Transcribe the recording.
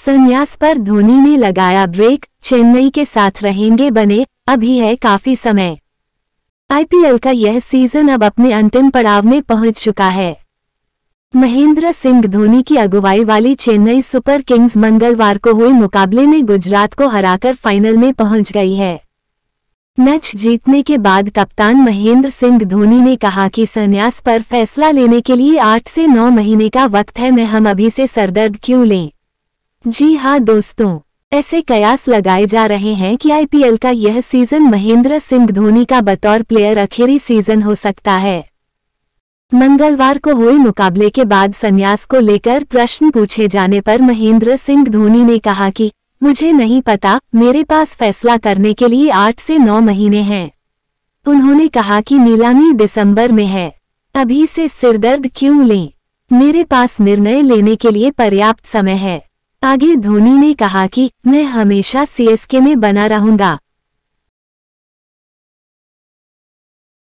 संन्यास पर धोनी ने लगाया ब्रेक चेन्नई के साथ रहेंगे बने अभी है काफी समय आईपीएल का यह सीजन अब अपने अंतिम पड़ाव में पहुंच चुका है महेंद्र सिंह धोनी की अगुवाई वाली चेन्नई सुपर किंग्स मंगलवार को हुए मुकाबले में गुजरात को हराकर फाइनल में पहुंच गई है मैच जीतने के बाद कप्तान महेंद्र सिंह धोनी ने कहा कि संन्यास पर फैसला लेने के लिए आठ से नौ महीने का वक्त है मैं हम अभी से सरदर्द क्यों लें जी हाँ दोस्तों ऐसे कयास लगाए जा रहे हैं कि आईपीएल का यह सीजन महेंद्र सिंह धोनी का बतौर प्लेयर आखिरी सीजन हो सकता है मंगलवार को हुए मुकाबले के बाद संन्यास को लेकर प्रश्न पूछे जाने पर महेंद्र सिंह धोनी ने कहा कि मुझे नहीं पता मेरे पास फैसला करने के लिए आठ से नौ महीने हैं उन्होंने कहा कि नीलामी दिसंबर में है अभी से सिरदर्द क्यों लें मेरे पास निर्णय लेने के लिए पर्याप्त समय है आगे धोनी ने कहा कि मैं हमेशा सीएसके में बना रहूंगा